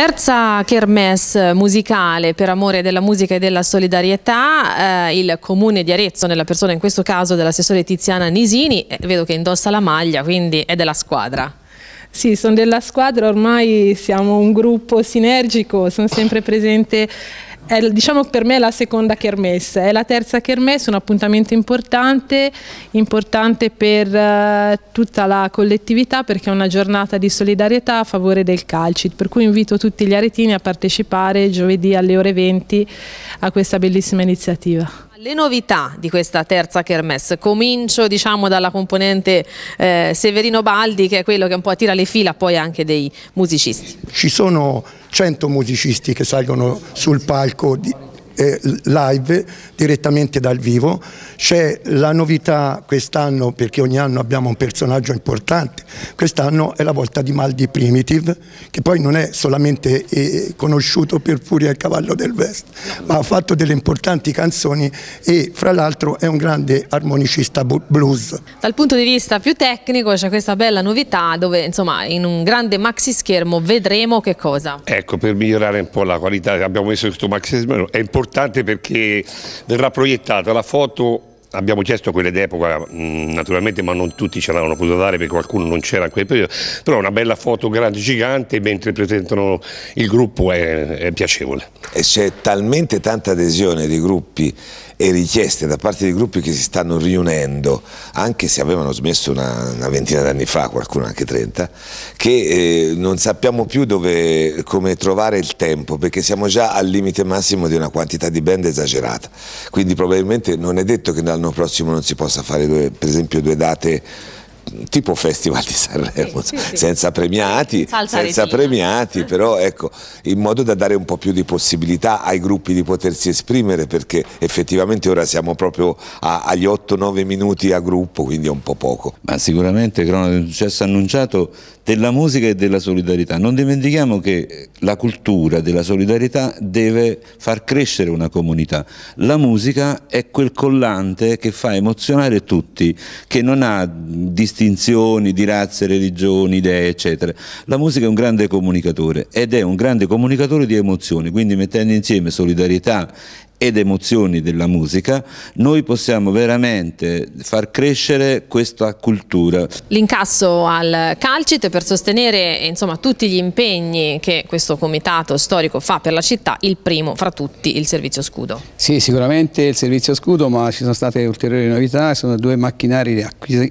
Terza kermesse musicale per amore della musica e della solidarietà, eh, il comune di Arezzo, nella persona in questo caso dell'assessore Tiziana Nisini, eh, vedo che indossa la maglia, quindi è della squadra. Sì, sono della squadra, ormai siamo un gruppo sinergico, sono sempre presente è, diciamo per me è la seconda kermesse, è la terza kermesse, un appuntamento importante, importante per eh, tutta la collettività perché è una giornata di solidarietà a favore del calcio, per cui invito tutti gli aretini a partecipare giovedì alle ore 20 a questa bellissima iniziativa. Le novità di questa terza Kermesse, comincio diciamo, dalla componente eh, Severino Baldi che è quello che un po' attira le fila poi anche dei musicisti. Ci sono 100 musicisti che salgono sul palco di, eh, live direttamente dal vivo. C'è la novità quest'anno, perché ogni anno abbiamo un personaggio importante, quest'anno è la volta di Maldi Primitive, che poi non è solamente eh, conosciuto per Furia e Cavallo del Vest, ma ha fatto delle importanti canzoni e fra l'altro è un grande armonicista blues. Dal punto di vista più tecnico c'è questa bella novità dove insomma in un grande maxi schermo vedremo che cosa. Ecco, per migliorare un po' la qualità abbiamo messo questo maxi schermo, è importante importante perché verrà proiettata la foto abbiamo chiesto quelle d'epoca mm, naturalmente ma non tutti ce l'avevano potuto dare perché qualcuno non c'era in quel periodo però una bella foto grande gigante mentre presentano il gruppo è, è piacevole e c'è talmente tanta adesione di gruppi e richieste da parte di gruppi che si stanno riunendo, anche se avevano smesso una, una ventina d'anni fa, qualcuno anche 30, che eh, non sappiamo più dove, come trovare il tempo, perché siamo già al limite massimo di una quantità di band esagerata. Quindi probabilmente non è detto che l'anno prossimo non si possa fare due, per esempio due date tipo Festival di Sanremo, sì, sì, sì. senza premiati, Salta senza retina. premiati, però ecco, in modo da dare un po' più di possibilità ai gruppi di potersi esprimere, perché effettivamente ora siamo proprio a, agli 8-9 minuti a gruppo, quindi è un po' poco. Ma sicuramente Crono un Successo annunciato della musica e della solidarietà. Non dimentichiamo che la cultura della solidarietà deve far crescere una comunità. La musica è quel collante che fa emozionare tutti, che non ha distinzioni distinzioni di razze, religioni, idee, eccetera. La musica è un grande comunicatore ed è un grande comunicatore di emozioni, quindi mettendo insieme solidarietà ed emozioni della musica, noi possiamo veramente far crescere questa cultura. L'incasso al Calcit per sostenere insomma, tutti gli impegni che questo comitato storico fa per la città, il primo fra tutti il servizio scudo. Sì, sicuramente il servizio scudo, ma ci sono state ulteriori novità, sono due macchinari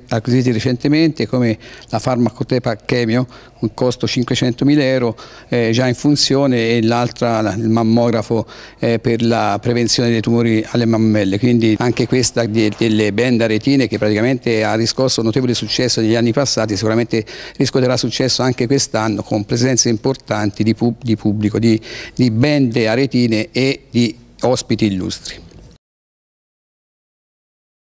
acquisiti recentemente come la farmacotepa Chemio un costo 500.000 euro eh, già in funzione e l'altra il mammografo eh, per la prevenzione dei tumori alle mammelle, quindi anche questa delle benda retine che praticamente ha riscosso notevole successo negli anni passati, sicuramente riscuoterà successo anche quest'anno con presenze importanti di, pub di pubblico, di, di bende a retine e di ospiti illustri.